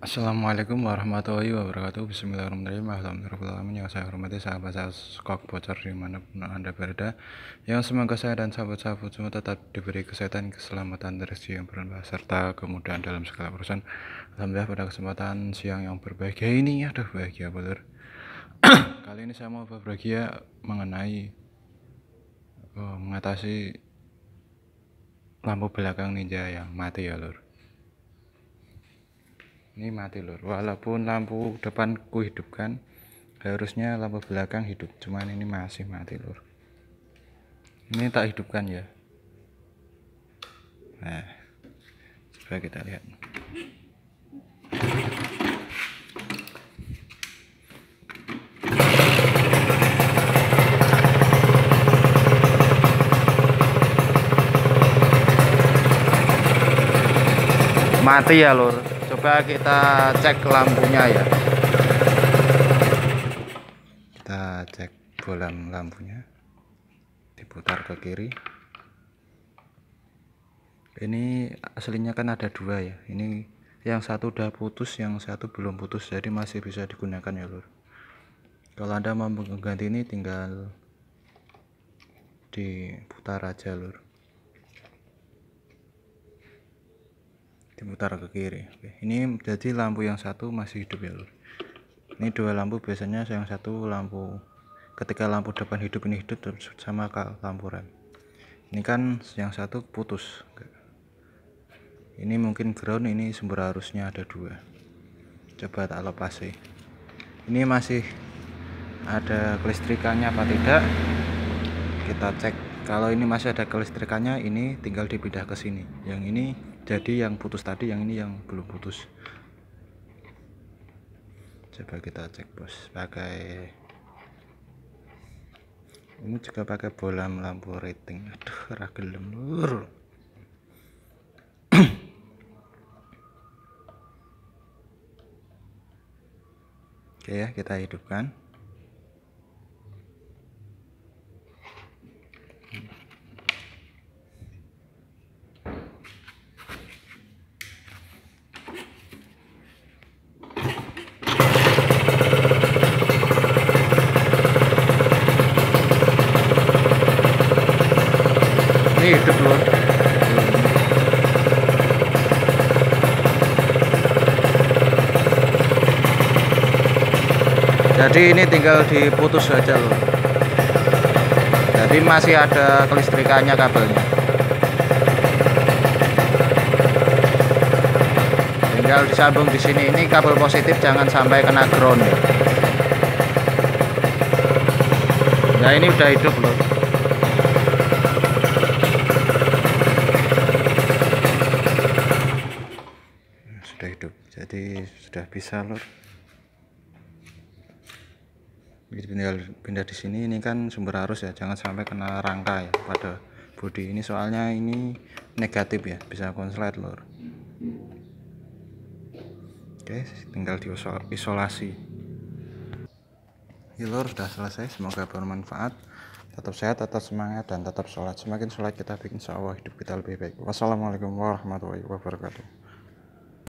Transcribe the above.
Assalamualaikum warahmatullahi wabarakatuh Bismillahirrahmanirrahim Assalamualaikum Yang saya hormati sahabat-sahabat skok bocor dimanapun anda berada Yang semoga saya dan sahabat-sahabat semua tetap diberi kesehatan, keselamatan, rezeki yang berlimpah Serta kemudahan dalam segala urusan Alhamdulillah pada kesempatan siang yang berbahagia ini Aduh bahagia bener Kali ini saya mau berbahagia mengenai oh, Mengatasi lampu belakang ninja yang mati ya lur ini mati lur walaupun lampu depan ku hidupkan harusnya lampu belakang hidup cuman ini masih mati lur ini tak hidupkan ya nah coba kita lihat mati ya lur coba kita cek lampunya ya kita cek bolam lampunya diputar ke kiri ini aslinya kan ada dua ya ini yang satu udah putus yang satu belum putus jadi masih bisa digunakan ya lur kalau anda mau mengganti ini tinggal diputar aja lur diputar ke kiri Oke, ini jadi lampu yang satu masih hidup ya lur ini dua lampu biasanya yang satu lampu ketika lampu depan hidup ini hidup sama lampu rem ini kan yang satu putus ini mungkin ground ini sumber arusnya ada dua coba tak lepas sih ini masih ada kelistrikannya apa tidak kita cek kalau ini masih ada kelistrikannya ini tinggal dipindah ke sini yang ini jadi yang putus tadi yang ini yang belum putus coba kita cek bos pakai ini juga pakai bola lampu rating aduh ragil lemur oke ya kita hidupkan hidup loh jadi ini tinggal diputus saja loh jadi masih ada kelistrikannya kabelnya tinggal disambung di sini ini kabel positif jangan sampai kena ground nah ini udah hidup loh bisa lur begitu tinggal pindah di sini ini kan sumber arus ya jangan sampai kena rangka ya pada bodi ini soalnya ini negatif ya bisa konslet lur oke tinggal diisolasi ya lur sudah selesai semoga bermanfaat tetap sehat tetap semangat dan tetap sholat semakin sholat kita bikin insya hidup kita lebih baik wassalamualaikum warahmatullahi wabarakatuh